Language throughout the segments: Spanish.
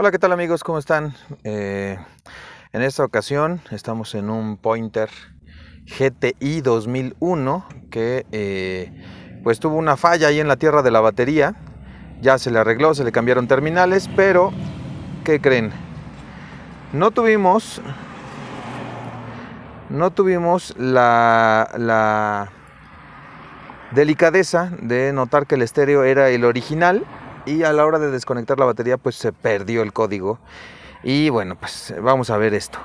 Hola, ¿qué tal amigos? ¿Cómo están? Eh, en esta ocasión estamos en un Pointer GTI 2001 que eh, pues tuvo una falla ahí en la tierra de la batería. Ya se le arregló, se le cambiaron terminales, pero ¿qué creen? No tuvimos no tuvimos la delicadeza de notar que el estéreo era el original y a la hora de desconectar la batería pues se perdió el código. Y bueno, pues vamos a ver esto.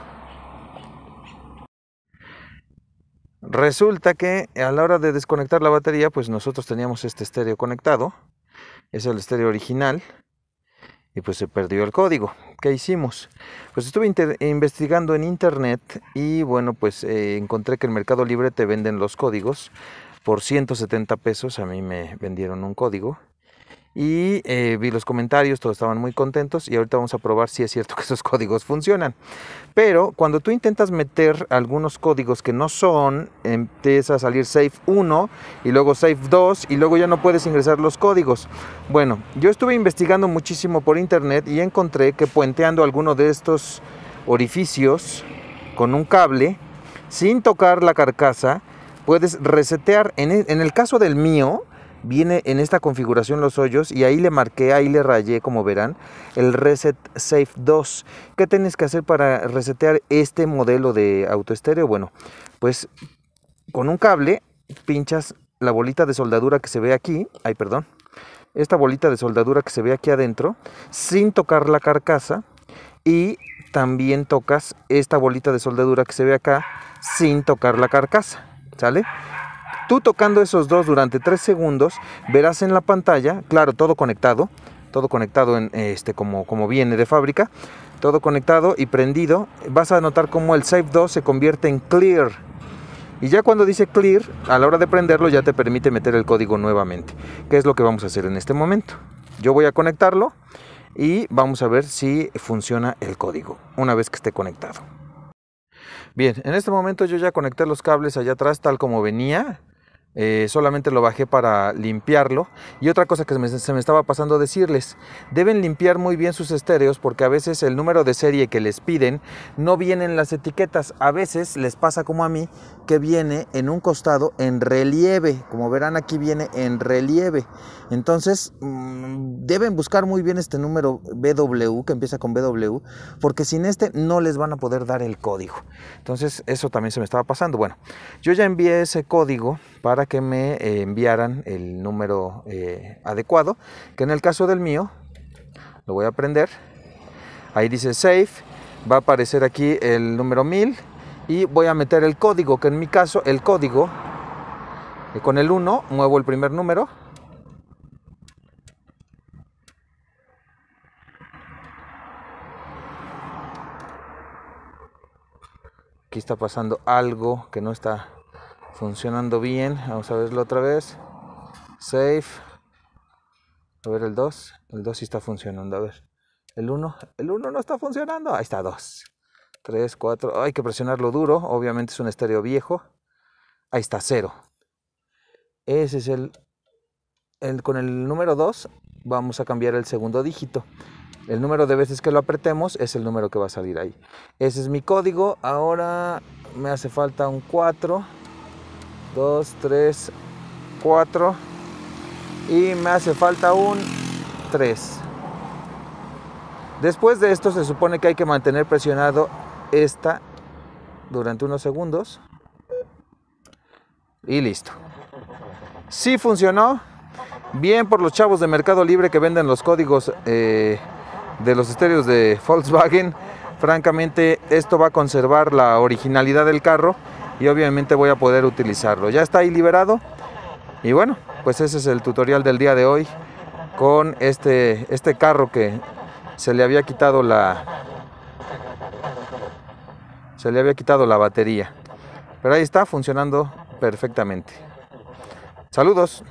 Resulta que a la hora de desconectar la batería, pues nosotros teníamos este estéreo conectado. Es el estéreo original. Y pues se perdió el código. ¿Qué hicimos? Pues estuve investigando en internet y bueno, pues eh, encontré que en Mercado Libre te venden los códigos por 170 pesos. A mí me vendieron un código y eh, vi los comentarios, todos estaban muy contentos y ahorita vamos a probar si es cierto que esos códigos funcionan. Pero cuando tú intentas meter algunos códigos que no son, empieza a salir safe 1 y luego safe 2 y luego ya no puedes ingresar los códigos. Bueno, yo estuve investigando muchísimo por internet y encontré que puenteando alguno de estos orificios con un cable, sin tocar la carcasa, puedes resetear. En e, en el caso del mío, viene en esta configuración los hoyos y ahí le marqué, ahí le rayé, como verán, el Reset Safe 2. ¿Qué tienes que hacer para resetear este modelo de autoestéreo? Bueno, pues con un cable pinchas la bolita de soldadura que se ve aquí, ay perdón, esta bolita de soldadura que se ve aquí adentro, sin tocar la carcasa y también tocas esta bolita de soldadura que se ve acá sin tocar la carcasa, ¿sale? Tú tocando esos dos durante tres segundos, verás en la pantalla, claro, todo conectado, todo conectado en este como, como viene de fábrica, todo conectado y prendido, vas a notar cómo el Save 2 se convierte en Clear. Y ya cuando dice Clear, a la hora de prenderlo ya te permite meter el código nuevamente, que es lo que vamos a hacer en este momento. Yo voy a conectarlo y vamos a ver si funciona el código una vez que esté conectado. Bien, en este momento yo ya conecté los cables allá atrás tal como venía. Eh, solamente lo bajé para limpiarlo. Y otra cosa que se me, estaba pasando decirles, deben limpiar muy bien sus estéreos porque a veces el número de serie que les piden no vienen las etiquetas. A veces les pasa como a mí que viene en un costado en relieve. Como verán aquí viene en relieve. Entonces mm, deben buscar muy bien este número BW que empieza con BW porque sin este no les van a poder dar el código. Entonces eso también se me estaba pasando. Bueno, yo ya envié ese código para que me eh, enviaran el número eh, adecuado, que en el caso del mío, lo voy a prender, ahí dice save, va a aparecer aquí el número 1000 y voy a meter el código, que en mi caso el código, eh, con el 1 muevo el primer número, aquí está pasando algo que no está funcionando bien. Vamos a verlo otra vez. Save. A ver el 2. El 2 sí está funcionando. A ver. El 1. El 1 no está funcionando. Ahí está 2. 3, 4. Hay que presionarlo duro. Obviamente es un estéreo viejo. Ahí está 0. Ese es el, el... Con el número 2 vamos a cambiar el segundo dígito. El número de veces que lo apretemos es el número que va a salir ahí. Ese es mi código. Ahora me hace falta un 4. 2, 3, 4 y me hace falta un 3. Después de esto se supone que hay que mantener presionado esta durante unos segundos. Y listo. si funcionó. Bien por los chavos de Mercado Libre que venden los códigos eh, de los estéreos de Volkswagen. Francamente esto va a conservar la originalidad del carro y obviamente voy a poder utilizarlo. Ya está ahí liberado y bueno, pues ese es el tutorial del día de hoy con este, este carro que se le había quitado la se le había quitado la batería pero ahí está funcionando perfectamente saludos